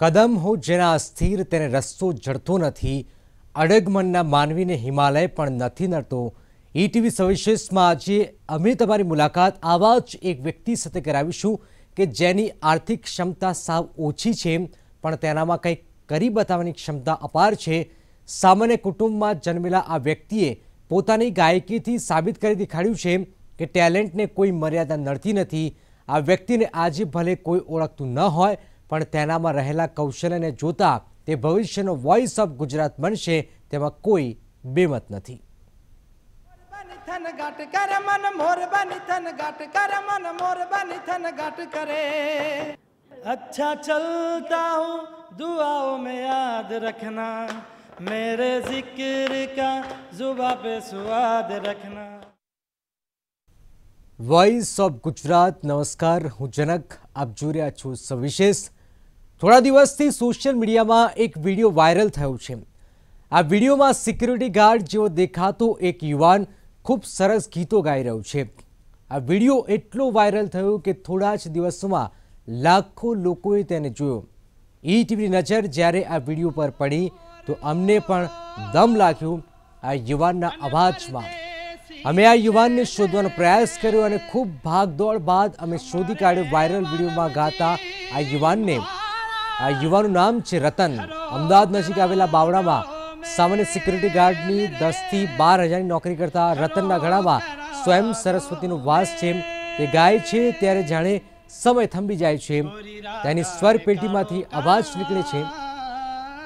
કદમ હો જેના અસ્થિર તેને રસ્તો જડતો નથી અડગમનના માનવીને હિમાલય પણ નથી નડતો ઈટીવી સવિશેષમાં આજે અમે તમારી મુલાકાત આવા જ એક વ્યક્તિ સાથે કરાવીશું કે જેની આર્થિક ક્ષમતા સાવ ઓછી છે પણ તેનામાં કંઈક કરી બતાવવાની ક્ષમતા અપાર છે સામાન્ય કુટુંબમાં જન્મેલા આ વ્યક્તિએ પોતાની ગાયકીથી સાબિત કરી દેખાડ્યું છે કે ટેલેન્ટને કોઈ મર્યાદા નડતી નથી આ વ્યક્તિને આજે ભલે કોઈ ઓળખતું ન હોય પણ તેનામાં રહેલા કૌશલ્યને જોતા તે ભવિષ્યનો વોઇસ ઓફ ગુજરાત બનશે તેમાં કોઈ બેમત નથી. મર્બન થનગાટ કર મન મોર બન થનગાટ કર મન મોર બન થનગાટ કરે. અચ્છા ચલતા હું दुआओं में याद रखना मेरे ज़िक्र का जवाब बेस्वाद रखना. વોઇસ ઓફ ગુજરાત નમસ્કાર હું જનક અબ્જુરિયા છું સવિશેષ થોડા દિવસથી સોશિયલ મીડિયામાં એક વિડીયો વાયરલ થયો છે આ વિડીયોમાં સિક્યુરિટી ગાર્ડ જેવો દેખાતો એક યુવાન ખૂબ સરસ ગીતો ગાઈ રહ્યો છે આ વિડીયો એટલો વાયરલ થયો કે થોડા જ દિવસોમાં લાખો લોકોએ તેને જોયો ઈ ટીવીની નજર જ્યારે આ વિડીયો પર પડી તો અમને પણ દમ લાગ્યું આ યુવાનના અવાજમાં અમે આ યુવાનને શોધવાનો પ્રયાસ કર્યો અને ખૂબ ભાગદોડ બાદ અમે શોધી કાઢ્યો વાયરલ વિડીયોમાં ગાતા આ યુવાનને આ યુવાનું નામ છે રતન અમદાવાદ નજીક આવેલા બાવડામાં સામાન્ય સિક્યુરિટી ગાર્ડની દસથી બાર હજારની નોકરી કરતા રતનના ગળામાં સ્વયં સરસ્વતીનો વાસ છે તે ગાય છે ત્યારે જાણે સમય થંભી જાય છે તેની સ્વર પેટીમાંથી અવાજ નીકળે છે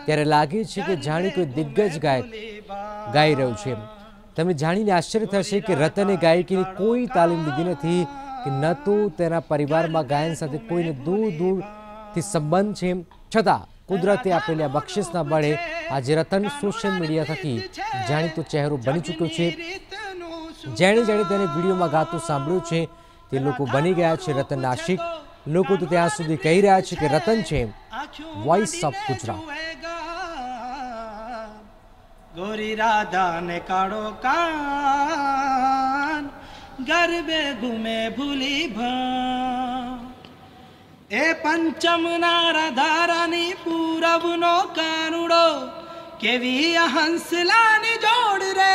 ત્યારે લાગે છે કે જાણે કોઈ દિગ્ગજ ગાયક ગાઈ રહ્યું છે તમે જાણીને આશ્ચર્ય થશે કે રતને ગાયકીની કોઈ તાલીમ લીધી નથી કે ન તો તેના પરિવારમાં ગાયન સાથે કોઈને દૂર દૂર થી સંબંધ છે છતાં કુદરતે આપેલા બક્ષિસના બળે આજે રતન સોશિયલ મીડિયા થકી જાણીતો ચહેરો બની ચૂક્યો છે જેણે જેણે તેને વિડીયોમાં ગાતું સાંભળ્યું છે તે લોકો બની ગયા છે રતન નાશિક લોકો તો ત્યાં સુધી કહી રહ્યા છે કે રતન છે વોઇસ ઓફ ગુજરાત ગોરી રાધાને ને કાળો કાન ગરબે ઘુમે ભૂલી ભા એ પંચમના રાધારાની પૂરબનો કાનુડો કેવી હંસલાની જોડ રે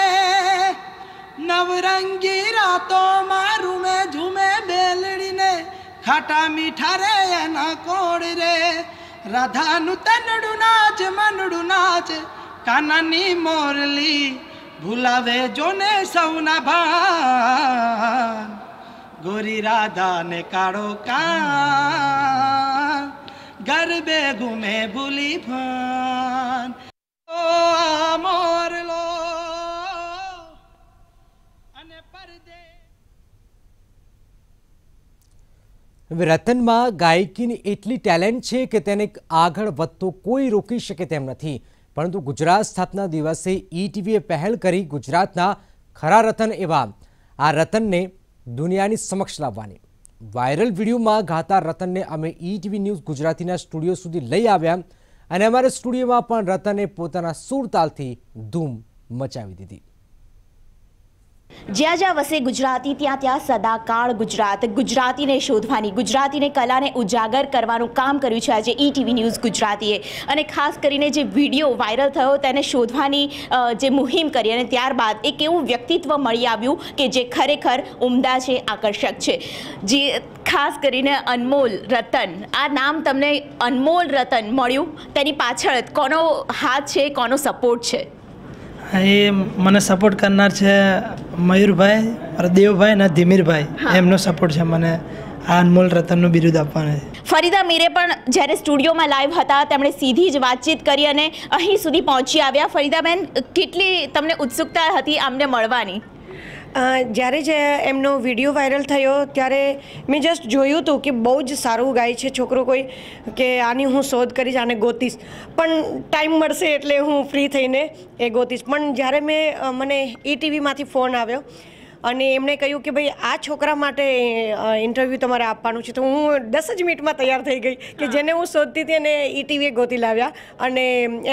નવરંગી રાતો મારું મે ઝૂમે બેલડીને ખાટા મીઠા રે એના કોડ રે રાધાનું તનડું નાચ મનડું નાચ કાનાની મોરલી ભૂલાવે જોને સૌના ભા રાધાને કાળો કા ગરબે ઘૂમે ભૂલી ભાન ઓ મોરલો રતનમાં ગાયકીની એટલી ટેલેન્ટ છે કે તેને આગળ વધતો કોઈ રોકી શકે તેમ નથી પરંતુ ગુજરાત સ્થાપના દિવસે ઈટીવીએ પહેલ કરી ગુજરાતના ખરા રતન એવા આ રતનને દુનિયાની સમક્ષ લાવવાની વાયરલ વિડીયોમાં ગાતા રતનને અમે ઈટીવી ન્યૂઝ ગુજરાતીના સ્ટુડિયો સુધી લઈ આવ્યા અને અમારા સ્ટુડિયોમાં પણ રતને પોતાના સૂરતાલથી ધૂમ મચાવી દીધી જ્યાં જ્યાં વસે ગુજરાતી ત્યાં ત્યાં સદાકાળ ગુજરાત ગુજરાતીને શોધવાની ગુજરાતીને કલાને ઉજાગર કરવાનું કામ કર્યું છે આજે ઈટીવી e ન્યૂઝ ગુજરાતીએ અને ખાસ કરીને જે વિડીયો વાયરલ થયો તેને શોધવાની જે મુહિમ કરી અને ત્યારબાદ એક એવું વ્યક્તિત્વ મળી આવ્યું કે જે ખરેખર ઉમદા છે આકર્ષક છે જે ખાસ કરીને અનમોલ રતન આ નામ તમને અનમોલ રતન મળ્યું તેની પાછળ કોનો હાથ છે કોનો સપોર્ટ છે એ મને સપોર્ટ કરનાર છે મયુરભાઈ દેવભાઈ અને ધીમીરભાઈ એમનો સપોર્ટ છે મને આ અનમોલ રતનનું બિરુદ આપવાનું છે ફરીદા મીરે પણ જ્યારે સ્ટુડિયોમાં લાઈવ હતા તેમણે સીધી જ વાતચીત કરી અને અહીં સુધી પહોંચી આવ્યા ફરીદાબેન કેટલી તમને ઉત્સુકતા હતી આમને મળવાની જ્યારે જે એમનો વિડીયો વાયરલ થયો ત્યારે મેં જસ્ટ જોયું હતું કે બહુ જ સારું ગાય છે છોકરો કોઈ કે આની હું શોધ કરીશ આને ગોતીશ પણ ટાઈમ મળશે એટલે હું ફ્રી થઈને એ ગોતીશ પણ જ્યારે મેં મને ઈટીવીમાંથી e ફોન આવ્યો અને એમણે કહ્યું કે ભાઈ આ છોકરા માટે ઇન્ટરવ્યૂ તમારે આપવાનું છે તો હું દસ જ મિનિટમાં તૈયાર થઈ ગઈ કે જેને હું શોધતી હતી અને ઈટીવીએ ગોતી લાવ્યા અને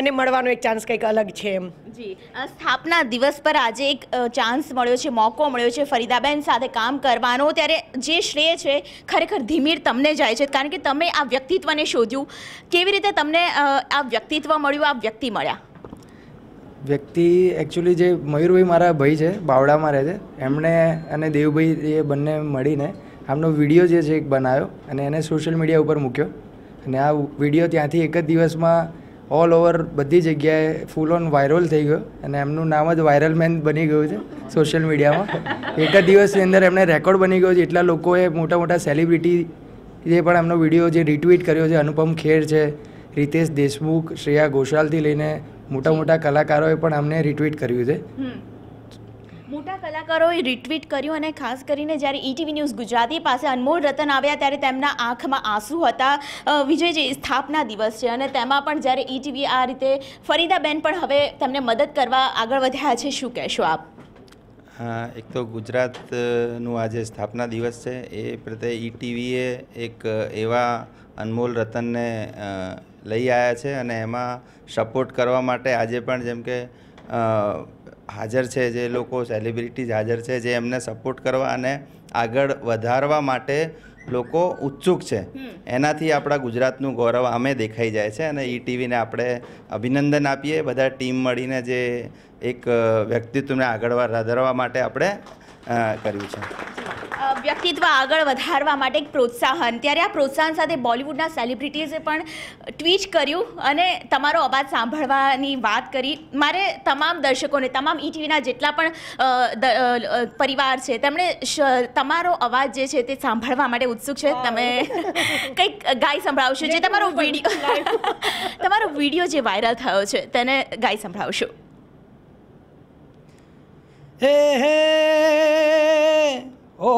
એને મળવાનો એક ચાન્સ કંઈક અલગ છે એમ જી સ્થાપના દિવસ પર આજે એક ચાન્સ મળ્યો છે મોકો મળ્યો છે ફરીદાબેન સાથે કામ કરવાનો ત્યારે જે શ્રેય છે ખરેખર ધીમીર તમને જાય છે કારણ કે તમે આ વ્યક્તિત્વને શોધ્યું કેવી રીતે તમને આ વ્યક્તિત્વ મળ્યું આ વ્યક્તિ મળ્યા વ્યક્તિ એકચ્યુઅલી જે મયુરભાઈ મારા ભાઈ છે બાવડામાં રહે છે એમણે અને દેવભાઈ એ બંને મળીને આમનો વિડીયો જે છે એક બનાવ્યો અને એને સોશિયલ મીડિયા ઉપર મૂક્યો અને આ વિડીયો ત્યાંથી એક જ દિવસમાં ઓલ ઓવર બધી જગ્યાએ ફૂલ ઓન વાયરલ થઈ ગયો અને એમનું નામ જ વાયરલ મેન બની ગયું છે સોશિયલ મીડિયામાં એક જ દિવસની અંદર એમને રેકોર્ડ બની ગયો છે એટલા લોકોએ મોટા મોટા સેલિબ્રિટી જે પણ એમનો વિડીયો જે રિટ્વીટ કર્યો છે અનુપમ ખેર છે રિતેશ દેશમુખ શ્રેયા ઘોષાલથી લઈને મોટા મોટા કલાકારોએ પણ અમને રિટ્વીટ કર્યું છે મોટા કલાકારોએ રિટ્વીટ કર્યું અને ખાસ કરીને જ્યારે ઈટીવી e ન્યૂઝ ગુજરાતી પાસે અનમોલ રતન આવ્યા ત્યારે તેમના આંખમાં આંસુ હતા વિજય જે સ્થાપના દિવસ છે અને તેમાં પણ જ્યારે ઈટીવી e આ રીતે ફરીદાબેન પણ હવે તેમને મદદ કરવા આગળ વધ્યા છે શું કહેશો આપ હા એક તો ગુજરાતનું આજે સ્થાપના દિવસ છે એ પ્રત્યે ઈટીવીએ e એક એવા અનમોલ રતનને લઈ આવ્યા છે અને એમાં સપોર્ટ કરવા માટે આજે પણ જેમ કે હાજર છે જે લોકો સેલિબ્રિટીઝ હાજર છે જે એમને સપોર્ટ કરવા અને આગળ વધારવા માટે લોકો ઉત્સુક છે એનાથી આપણા ગુજરાતનું ગૌરવ આમે દેખાઈ જાય છે અને ઈ ટીવીને આપણે અભિનંદન આપીએ બધા ટીમ મળીને જે એક વ્યક્તિત્વને આગળ વધારવા માટે આપણે કર્યું છે વ્યક્તિત્વ આગળ વધારવા માટે એક પ્રોત્સાહન ત્યારે આ પ્રોત્સાહન સાથે બોલિવૂડના સેલિબ્રિટીઝે પણ ટ્વીટ કર્યું અને તમારો અવાજ સાંભળવાની વાત કરી મારે તમામ દર્શકોને તમામ ઈટીવીના જેટલા પણ પરિવાર છે તેમણે તમારો અવાજ જે છે તે સાંભળવા માટે ઉત્સુક છે તમે કંઈક ગાય સંભળાવશો જે તમારો વિડીયો તમારો વિડીયો જે વાયરલ થયો છે તેને ગાય સંભળાવશો ਹੇ ਹੇ ਓ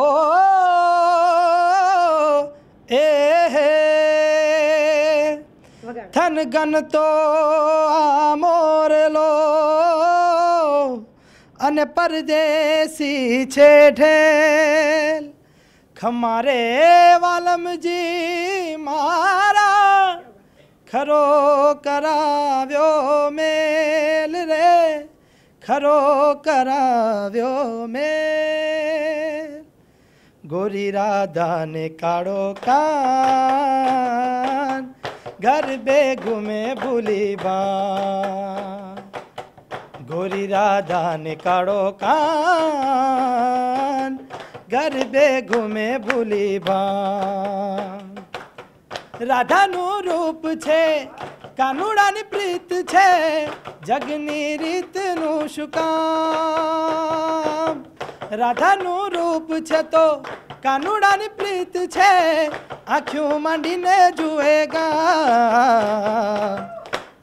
ਏ ਹੇ ਥਨ ਗਨ ਤੋ ਮੋਰ ਲੋ ਅਨ ਪਰਦੇਸੀ ਛੇਠੇਲ ਖਮਾਰੇ ਵਾਲਮ ਜੀ ਮਾਰਾ ਖਰੋ ਕਰਾਵਿਓ ਮੇ ખરો કરાવ્યો મેં ગોરી રાધાને કાળો કાન ગરબે બે ગુમે ભૂલી બા ગોરી રાધાને કાળો કાન ગરબે બે ભૂલી બા રાધાનું રૂપ છે કાનુડાની પ્રીત છે જગની રીતનું શું રાધાનું રૂપ છે તો કાનુડાની પ્રીત છે આંખ્યું માંડીને જુએ ગા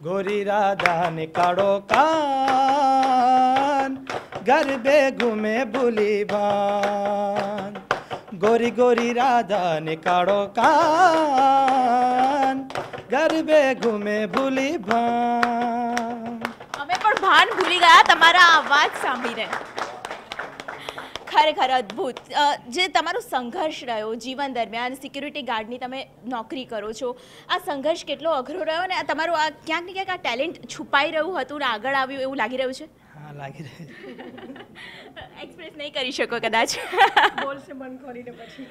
ગોરી રાધાને કાળો કાન ગરબે ઘૂમે ભૂલી ભાન ગોરી ગોરી રાધાને કાળો કાન ગરબે ઘૂમે ભૂલી ભાન અમે પણ ભાન ભૂલી ગયા તમારા અવાજ સાંભળીને ખરેખર અદ્ભુત જે તમારો સંઘર્ષ રહ્યો જીવન દરમિયાન સિક્યુરિટી ગાર્ડની તમે નોકરી કરો છો આ સંઘર્ષ કેટલો અઘરો રહ્યો અને તમારું આ ક્યાંક ને ક્યાંક આ ટેલેન્ટ છુપાઈ રહ્યું હતું ને આગળ આવ્યું એવું લાગી રહ્યું છે હા લાગી એક્સપ્રેસ નહીં કરી શકો કદાચ બોલશે મન ખોલીને પછી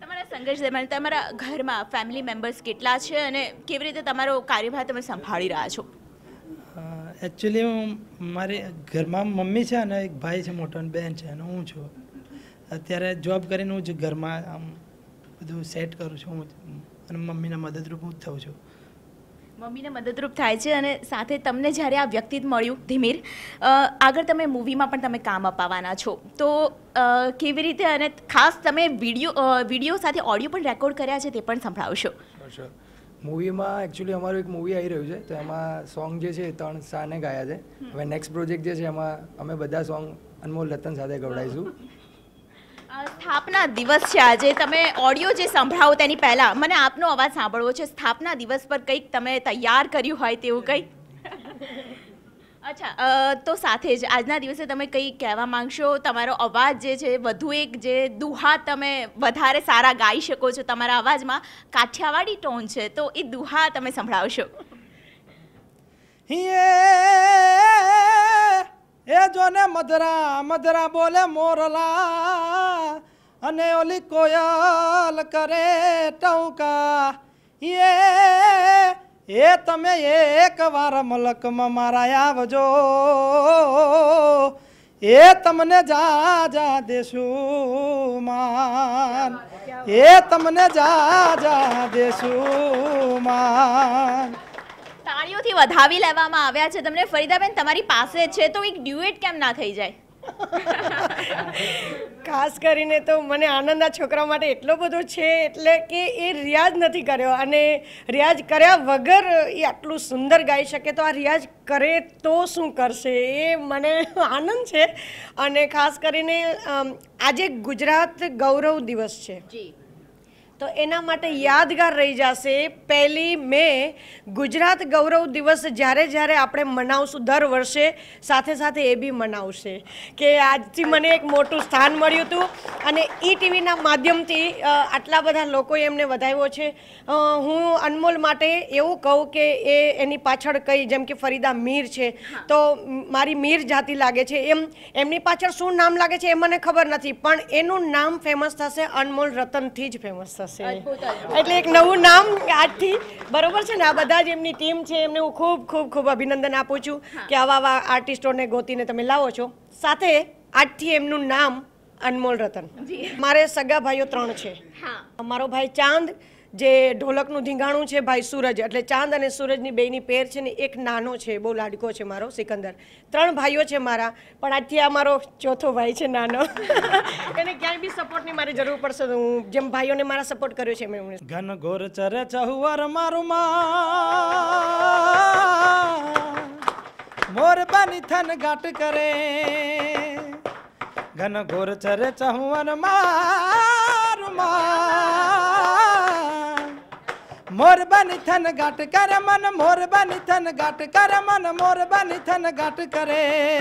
તમારા સંઘર્ષ દરમિયાન તમારા ઘરમાં ફેમિલી મેમ્બર્સ કેટલા છે અને કેવી રીતે તમારો કાર્યભાર તમે સંભાળી રહ્યા છો એકચ્યુઅલી મારે ઘરમાં મમ્મી છે અને એક ભાઈ છે મોટો અને બહેન છે અને હું છું અત્યારે જોબ કરીને હું જ ઘરમાં આમ બધું સેટ કરું છું હું અને મમ્મીના મદદરૂપ હું જ થઉં છું મમ્મીને મદદરૂપ થાય છે અને સાથે તમને જ્યારે આ વ્યક્તિત્વ મળ્યું ધીમીર આગળ તમે મૂવીમાં પણ તમે કામ અપાવવાના છો તો કેવી રીતે અને ખાસ તમે વિડીયો વિડીયો સાથે ઓડિયો પણ રેકોર્ડ કર્યા છે તે પણ સંભળાવશો મૂવીમાં એકચ્યુઅલી અમારું એક મૂવી આવી રહ્યું છે તો એમાં સોંગ જે છે ત્રણ સાને ગાયા છે હવે નેક્સ્ટ પ્રોજેક્ટ જે છે એમાં અમે બધા સોંગ અનમોલ રતન સાથે ગવડાવીશું સ્થાપના દિવસ છે આજે તમે ઓડિયો જે સંભળાવો તેની પહેલાં મને આપનો અવાજ સાંભળવો છે સ્થાપના દિવસ પર કંઈક તમે તૈયાર કર્યું હોય તેવું કંઈક અચ્છા તો સાથે જ આજના દિવસે તમે કંઈ કહેવા માંગશો તમારો અવાજ જે છે વધુ એક જે દુહા તમે વધારે સારા ગાઈ શકો છો તમારા અવાજમાં કાઠિયાવાડી ટોન છે તો એ દુહા તમે સંભળાવશો Yeah. એ જોને મધરા મધરા બોલે મોરલા અને ઓલી કોયલ કરે ટૌકા એ એ તમે એક વાર મલકમાં મારા આવજો એ તમને જા જા દેશું માન એ તમને જા જા દેશું માન થી વધાવી લેવામાં આવ્યા છે તમને ફરીદાબેન તમારી પાસે છે તો એક ડ્યુએટ કેમ ના થઈ જાય ખાસ કરીને તો મને આનંદ આ છોકરા માટે એટલો બધો છે એટલે કે એ રિયાઝ નથી કર્યો અને રિયાઝ કર્યા વગર એ આટલું સુંદર ગાઈ શકે તો આ રિયાઝ કરે તો શું કરશે એ મને આનંદ છે અને ખાસ કરીને આજે ગુજરાત ગૌરવ દિવસ છે જી તો એના માટે યાદગાર રહી જશે પહેલી મે ગુજરાત ગૌરવ દિવસ જ્યારે જ્યારે આપણે મનાવશું દર વર્ષે સાથે સાથે એ બી મનાવશે કે આજથી મને એક મોટું સ્થાન મળ્યું હતું અને ઈ ટીવીના માધ્યમથી આટલા બધા લોકોએ એમને વધાવ્યો છે હું અનમોલ માટે એવું કહું કે એ એની પાછળ કઈ જેમ કે ફરીદા મીર છે તો મારી મીર જાતિ લાગે છે એમ એમની પાછળ શું નામ લાગે છે એ મને ખબર નથી પણ એનું નામ ફેમસ થશે અનમોલ રતનથી જ ફેમસ થશે હશે એટલે એક નવું નામ આજથી બરોબર છે ને આ બધા જ એમની ટીમ છે એમને હું ખૂબ ખૂબ ખૂબ અભિનંદન આપું છું કે આવા આવા આર્ટિસ્ટોને ગોતીને તમે લાવો છો સાથે આજથી એમનું નામ અનમોલ રતન મારે સગા ભાઈઓ ત્રણ છે મારો ભાઈ ચાંદ જે ઢોલકનું ધીંગાણું છે ભાઈ સૂરજ એટલે ચાંદ અને સૂરજની બેની પેર છે ને એક નાનો છે બહુ લાડકો છે મારો સિકંદર ત્રણ ભાઈઓ છે મારા પણ આજથી આ મારો ચોથો ભાઈ છે નાનો એને ક્યાંય બી સપોર્ટની મારી જરૂર પડશે તો હું જેમ ભાઈઓને મારા સપોર્ટ કર્યો છે મેં ઘન ગોર ચરે ચહુવર મારું મોર બની થન ઘાટ કરે ઘન ગોર ચરે ચહુવર મારું મા मोर बन थन घट कर मन मोर बन थन घट कर मन मोर बन थन घट करे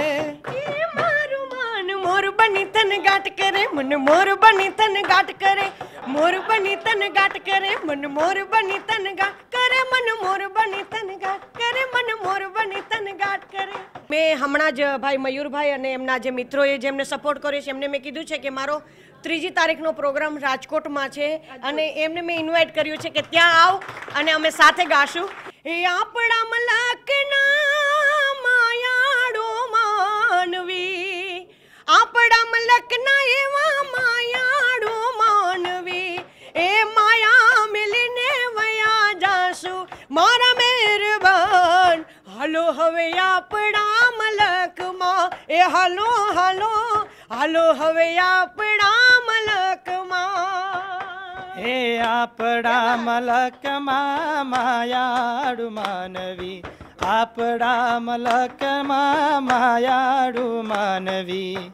मारू मान मोर बन थन घट करे मन मोर बन थन घट करे મોર બની તન કરે મન મોર બની તન ગાટ કરે મન મોર બની તન ગાટ કરે મન મોર બની તન કરે મેં હમણાં જ ભાઈ મયુરભાઈ અને એમના જે મિત્રોએ જેમને સપોર્ટ કર્યો છે એમને મેં કીધું છે કે મારો ત્રીજી તારીખનો પ્રોગ્રામ રાજકોટમાં છે અને એમને મેં ઇન્વાઇટ કર્યું છે કે ત્યાં આવ અને અમે સાથે ગાશું એ આપણા મલકના માયાડો માનવી આપણા મલકના એવા માયા હવે આપણા મલકમાં એ હાલો હાલો હાલો હવે આપણા મલકમાં હે આપણા મલકમાં માયાડુ માનવી આપણા મલકમાં માયાડુ માનવી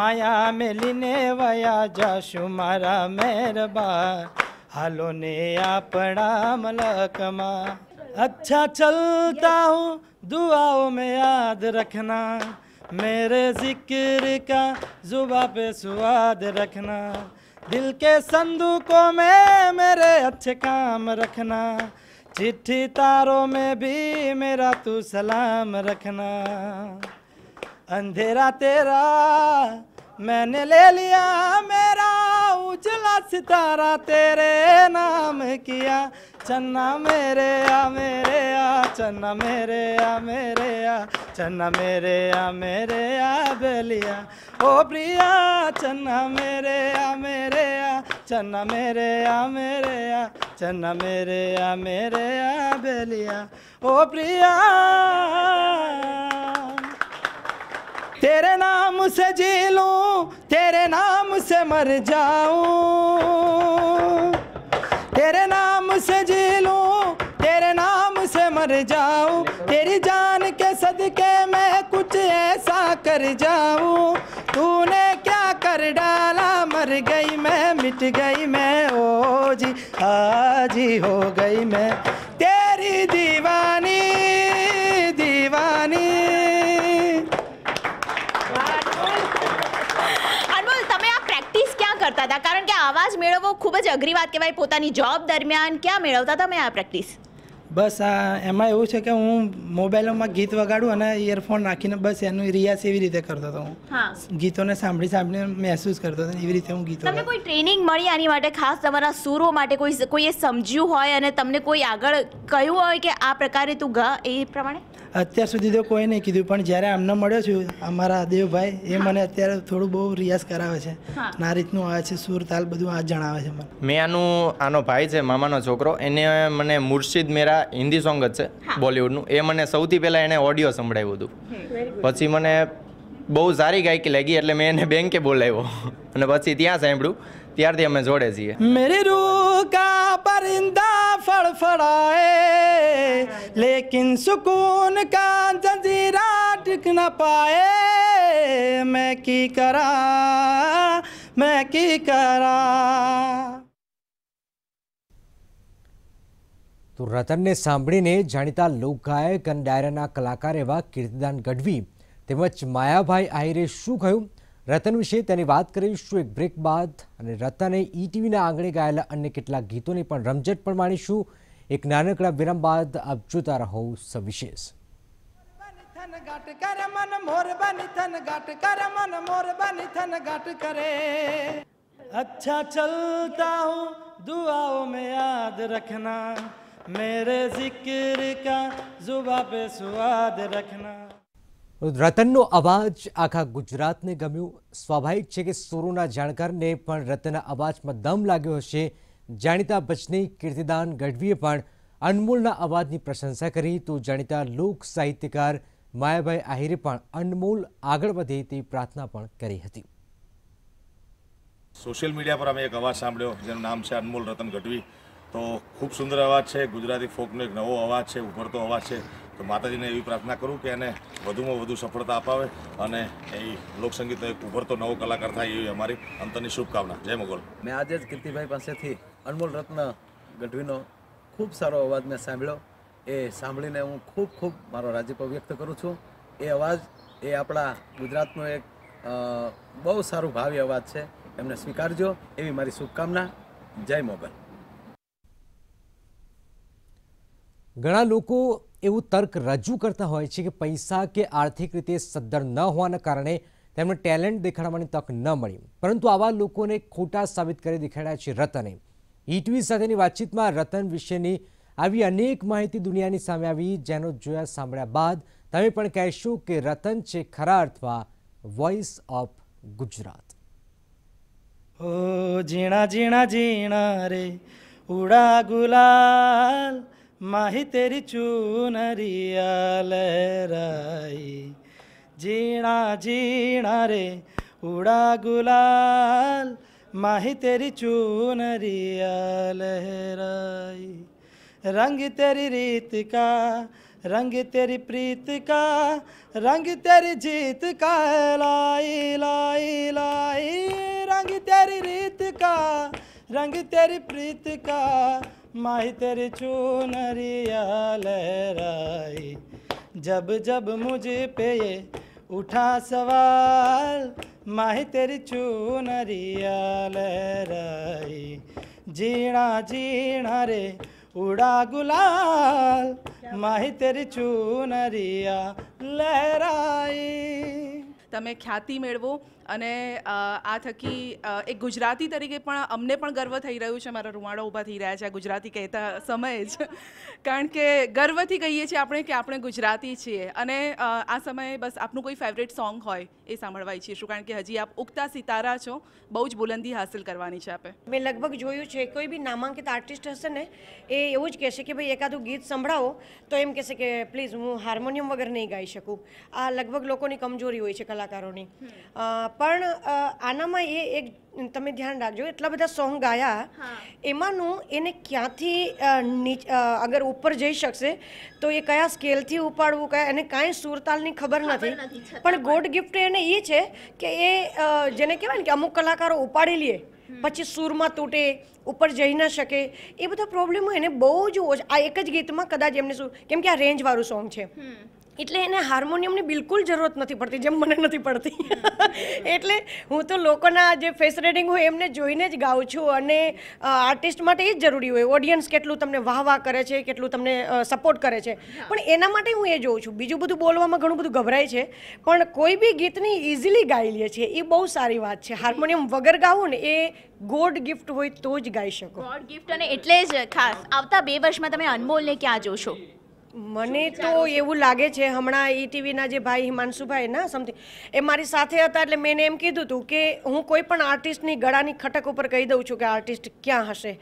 માયા મેલીને વયા જાશું મારા મહેરબાન હાલો ને આપણા મલકમાં અચ્છા ચલતા હું दुआओं में याद रखना मेरे जिक्र का जुबा पे स्वाद रखना दिल के संदूकों में मेरे अच्छे काम रखना चिट्ठी तारों में भी मेरा तू सलाम रखना अंधेरा तेरा मैंने ले लिया मेरा उजला सितारा तेरे नाम किया चन्ना मेरे आ मेरे आ चन्ना मेरे आ मेरे आ चन्ना मेरे आ मेरे आ बेलिया ओ प्रिया चन्ना मेरे आ मेरे आ चन्ना मेरे आ मेरे आ चन्ना मेरे आ मेरे आ बलिया ओ प्रिया तेरे नाम से जी लूँ तेरे नाम से मर जाऊँ तेरे नाम से जी लूँ तेरे नाम से मर जाऊँ तेरी जान के सदके मैं कुछ ऐसा कर जाऊँ तूने क्या कर डाला मर गई मैं मिट गई मैं ओ जी हाजी हो गई मैं હતા કારણ કે આવાજ મેળવવો ખૂબ જ અઘરી વાત કહેવાય પોતાની જોબ દરમિયાન ક્યાં મેળવતા તમે આ પ્રેક્ટિસ બસ આ એમાં એવું છે કે હું મોબાઈલોમાં ગીત વગાડું અને ઇયરફોન નાખીને બસ એનું રિયાઝ એવી રીતે કરતો હતો હું ગીતોને સાંભળી સાંભળીને મહેસૂસ કરતો હતો એવી રીતે હું ગીતો તમને કોઈ ટ્રેનિંગ મળી આની માટે ખાસ તમારા સુરો માટે કોઈ કોઈએ સમજ્યું હોય અને તમને કોઈ આગળ કહ્યું હોય કે આ પ્રકારે તું ગા એ પ્રમાણે અત્યાર સુધી તો કોઈ નહીં કીધું પણ જ્યારે આમને મળ્યો છું અમારા દેવભાઈ એ મને અત્યારે થોડું બહુ રિયાઝ કરાવે છે આ રીતનું આ છે સુર તાલ બધું આ જણાવે છે મને મેં આનું આનો ભાઈ છે મામાનો છોકરો એને મને મુર્શિદ મેરા હિન્દી સોંગ જ છે બોલિવૂડનું એ મને સૌથી પહેલાં એને ઓડિયો સંભળાવ્યું હતું પછી મને બહુ સારી ગાયકી લાગી એટલે મેં એને બેંકે બોલાવ્યો અને પછી ત્યાં સાંભળ્યું ત્યારથી અમે જોડે છીએ મેરે રોકા परिंदा फड़फड़ाए लेकिन सुकून का जजीरा टिक न पाए मैं की करा मैं की करा તો રતનને સાંભળીને જાણીતા લોકગાયક અને ડાયરાના કલાકાર એવા કીર્તિદાન ગઢવી તેમજ માયાભાઈ આહિરે શું કહ્યું રતન વિશે તેની વાત કરીશું એક બ્રેક બાદ અને રતને ઈટીવીના આંગણે ગાયેલા અન્ય કેટલાક ગીતોની પણ રમઝટ પણ માણીશું એક નાનકડા વિરામ બાદ આપ જોતા રહો સવિશેષ થન ગાટ કરે મન મોર બની થન ગાટ કરે મન મોર બની થન ગાટ કરે अच्छा चलता हूँ दुआओं में याद रखना मेरे जिक्र का રતનનો અવાજ આખા ગુજરાતને ગમ્યું સ્વાભાવિક છે કે સોરોના જાણકારને પણ રતનના અવાજમાં દમ લાગ્યો હશે જાણીતા બચની કીર્તિદાન ગઢવીએ પણ અનમોલના અવાજની પ્રશંસા કરી તો જાણીતા લોક સાહિત્યકાર માયાભાઈ આહિરે પણ અનમોલ આગળ વધે તેવી પ્રાર્થના પણ કરી હતી સોશિયલ મીડિયા પર અમે એક અવાજ સાંભળ્યો જેનું નામ છે અનમોલ રતન ગઢવી તો ખૂબ સુંદર અવાજ છે ગુજરાતી ફોકનો એક નવો અવાજ છે ઉભરતો અવાજ છે તો માતાજીને એવી પ્રાર્થના કરું કે એને વધુમાં વધુ સફળતા અપાવે અને એ લોકસંગીતનો એક ઉભરતો નવો કલાકાર થાય એવી અમારી અંતરની શુભકામના જય મોગલ મેં આજે જ કીર્તિભાઈ પાસેથી અનમોલ રત્ન ગઢવીનો ખૂબ સારો અવાજ મેં સાંભળ્યો એ સાંભળીને હું ખૂબ ખૂબ મારો રાજીપો વ્યક્ત કરું છું એ અવાજ એ આપણા ગુજરાતનો એક બહુ સારું ભાવી અવાજ છે એમને સ્વીકારજો એવી મારી શુભકામના જય મોગલ ઘણા લોકો એવું તર્ક રજૂ કરતા હોય છે કે પૈસા કે આર્થિક રીતે સદ્ધર ન હોવાના કારણે તેમને ટેલેન્ટ દેખાડવાની તક ન મળી પરંતુ આવા લોકોને ખોટા સાબિત કરી દેખાડ્યા છે રતને ઈટવી સાથેની વાતચીતમાં રતન વિશેની આવી અનેક માહિતી દુનિયાની સામે આવી જેનો જોયા સાંભળ્યા બાદ તમે પણ કહેશો કે રતન છે ખરા અર્થમાં વોઇસ ઓફ ગુજરાત ઓ ઝીણા ઝીણા ઝીણા રે ઉડા ગુલાલ माही तेरी चूनरिया लहराई जीणा जीणा रे उड़ा गुलाल माही तेरी चूनरिया लहराई रंग तेरी रीत का रंग तेरी प्रीत का रंग तेरी जीत का लाई लाई लाई रंग तेरी रीत का रंग तेरी प्रीत का माही तेरी चूनरिया लहराई जब जब मुझे पे उठा सवाल माही तेरी चूनरिया लहराई जीणा जीणा रे उड़ा गुलाल माही तेरी चूनरिया लहराई तमें ख्याति મેળવો અને આ થકી એક ગુજરાતી તરીકે પણ અમને પણ ગર્વ થઈ રહ્યું છે મારા રૂવાડો ઊભા થઈ રહ્યા છે ગુજરાતી કહેતા સમયે જ કારણ કે ગર્વથી કહીએ છીએ આપણે કે આપણે ગુજરાતી છીએ અને આ સમયે બસ આપનું કોઈ ફેવરેટ સોંગ હોય એ સાંભળવા ઈચ્છીશું કારણ કે હજી આપ ઉગતા સિતારા છો બહુ જ બુલંદી હાંસિલ કરવાની છે આપે મેં લગભગ જોયું છે કોઈ બી નામાંકિત આર્ટિસ્ટ હશે ને એ એવું જ કહેશે કે ભાઈ એકાદું ગીત સંભળાવો તો એમ કહેશે કે પ્લીઝ હું હાર્મોનિયમ વગર નહીં ગાઈ શકું આ લગભગ લોકોની કમજોરી હોય છે કલાકારોની પણ આનામાં એ એક તમે ધ્યાન રાખજો એટલા બધા સોંગ ગાયા એમાંનું એને ક્યાંથી અગર ઉપર જઈ શકશે તો એ કયા સ્કેલથી ઉપાડવું કયા એને કાંઈ સુરતાલની ખબર નથી પણ ગોડ ગિફ્ટ એને એ છે કે એ જેને કહેવાય ને કે અમુક કલાકારો ઉપાડી લે પછી સૂરમાં તૂટે ઉપર જઈ ના શકે એ બધા પ્રોબ્લેમો એને બહુ જ આ એક જ ગીતમાં કદાચ એમને શું કેમ કે આ રેન્જવાળું સોંગ છે એટલે એને હાર્મોનિયમની બિલકુલ જરૂરત નથી પડતી જેમ મને નથી પડતી એટલે હું તો લોકોના જે ફેસ રેડિંગ હોય એમને જોઈને જ ગાઉં છું અને આર્ટિસ્ટ માટે એ જ જરૂરી હોય ઓડિયન્સ કેટલું તમને વાહ વાહ કરે છે કેટલું તમને સપોર્ટ કરે છે પણ એના માટે હું એ જોઉં છું બીજું બધું બોલવામાં ઘણું બધું ગભરાય છે પણ કોઈ બી ગીતની ઇઝીલી ગાઈ લઈએ છીએ એ બહુ સારી વાત છે હાર્મોનિયમ વગર ગાવું ને એ ગોડ ગિફ્ટ હોય તો જ ગાઈ શકો ગોડ ગિફ્ટ અને એટલે જ ખાસ આવતા બે વર્ષમાં તમે અનમોલને ક્યાં જોશો મને તો એવું લાગે છે હમણાં ઈટીવીના જે ભાઈ હિમાંશુભાઈ ના સમથિંગ એ મારી સાથે હતા એટલે મેં એમ કીધું હતું કે હું કોઈ પણ આર્ટિસ્ટની ગળાની ખટક ઉપર કહી દઉં છું કે આર્ટિસ્ટ ક્યાં હશે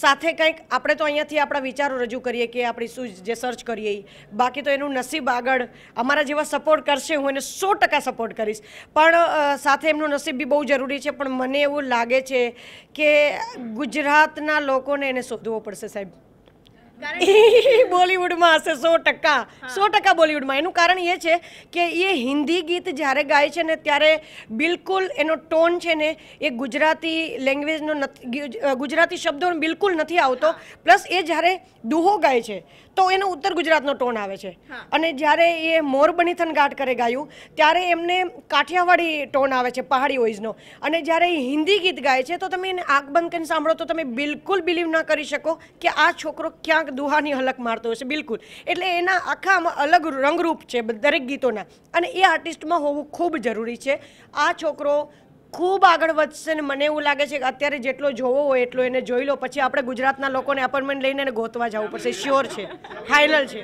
સાથે કંઈક આપણે તો અહીંયાથી આપણા વિચારો રજૂ કરીએ કે આપણી શું જે સર્ચ કરીએ બાકી તો એનું નસીબ આગળ અમારા જેવા સપોર્ટ કરશે હું એને સો ટકા સપોર્ટ કરીશ પણ સાથે એમનું નસીબ બી બહુ જરૂરી છે પણ મને એવું લાગે છે કે ગુજરાતના લોકોને એને શોધવો પડશે સાહેબ બોલીવુડમાં હશે સો ટકા સો ટકા બોલીવુડમાં એનું કારણ એ છે કે એ હિન્દી ગીત જ્યારે ગાય છે ને ત્યારે બિલકુલ એનો ટોન છે ને એ ગુજરાતી લેંગ્વેજનો ગુજરાતી શબ્દો બિલકુલ નથી આવતો પ્લસ એ જ્યારે દુહો ગાય છે તો એનો ઉત્તર ગુજરાતનો ટોન આવે છે અને જ્યારે એ મોરબનીથન ઘાટ કરે ગાયું ત્યારે એમને કાઠિયાવાડી ટોન આવે છે પહાડી વોઇઝનો અને જ્યારે એ હિન્દી ગીત ગાય છે તો તમે એને આંખ બંધ કરીને સાંભળો તો તમે બિલકુલ બિલીવ ના કરી શકો કે આ છોકરો ક્યાંક દુહાની હલક મારતો હશે બિલકુલ એટલે એના આખા અલગ રંગરૂપ છે દરેક ગીતોના અને એ આર્ટિસ્ટમાં હોવું ખૂબ જરૂરી છે આ છોકરો ખૂબ આગળ વધશે ને મને એવું લાગે છે કે અત્યારે જેટલો જોવો હોય એટલો એને જોઈ લો પછી આપણે ગુજરાતના લોકોને એપોઇન્ટમેન્ટ લઈને ગોતવા જવું પડશે શ્યોર છે ફાઇનલ છે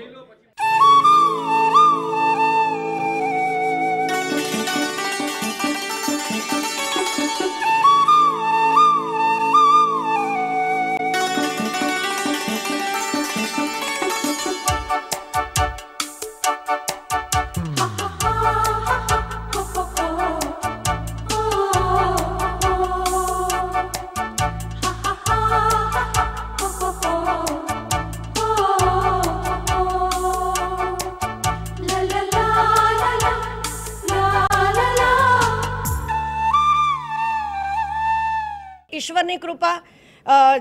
ઈશ્વરની કૃપા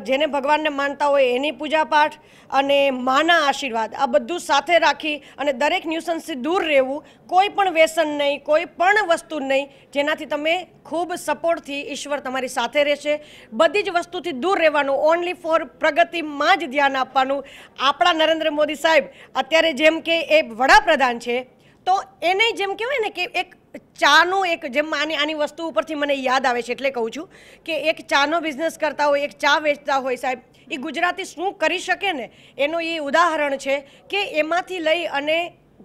જેને ભગવાનને માનતા હોય એની પૂજાપાઠ અને માના આશીર્વાદ આ બધું સાથે રાખી અને દરેક ન્યુસન્સથી દૂર રહેવું કોઈ પણ વ્યસન નહીં કોઈ પણ વસ્તુ નહીં જેનાથી તમે ખૂબ સપોર્ટથી ઈશ્વર તમારી સાથે રહેશે બધી જ વસ્તુથી દૂર રહેવાનું ઓનલી ફોર પ્રગતિમાં જ ધ્યાન આપવાનું આપણા નરેન્દ્ર મોદી સાહેબ અત્યારે જેમ કે એ વડાપ્રધાન છે તો એને જેમ કહેવાય ને કે એક ચાનું એક જેમ આની આની વસ્તુ ઉપરથી મને યાદ આવે છે એટલે કહું છું કે એક ચાનો બિઝનેસ કરતા હોય એક ચા વેચતા હોય સાહેબ એ ગુજરાતી શું કરી શકે ને એનું એ ઉદાહરણ છે કે એમાંથી લઈ અને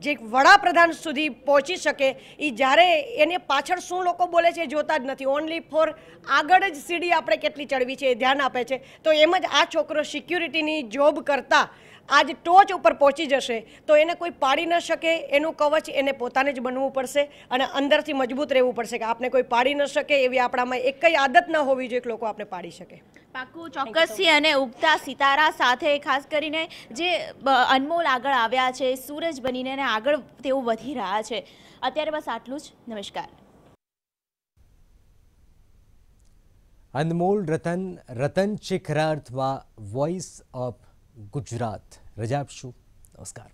જે વડાપ્રધાન સુધી પહોંચી શકે એ જ્યારે એને પાછળ શું લોકો બોલે છે જોતા જ નથી ઓનલી ફોર આગળ જ સીડી આપણે કેટલી ચડવી છે એ ધ્યાન આપે છે તો એમ જ આ છોકરો સિક્યુરિટીની જોબ કરતાં આજ ટોચ ઉપર પહોંચી જશે તો એને કોઈ પાડી ન શકે એનું કવચ એને પોતાને જ બનવું પડશે અને અંદરથી મજબૂત રહેવું પડશે કે આપણે કોઈ પાડી ન શકે એવી આપણામાં એક કંઈ આદત ન હોવી જોઈએ લોકો આપણે પાડી શકે પાકું ચોક્કસથી અને ઉગતા સિતારા સાથે ખાસ કરીને જે અનમોલ આગળ આવ્યા છે સૂરજ બનીને આગળ તેઓ વધી રહ્યા છે અત્યારે બસ આટલું જ નમસ્કાર અનમોલ રતન રતન શિખરાર્થમાં વોઇસ ઓફ ગુજરાત રજા આપશું નમસ્કાર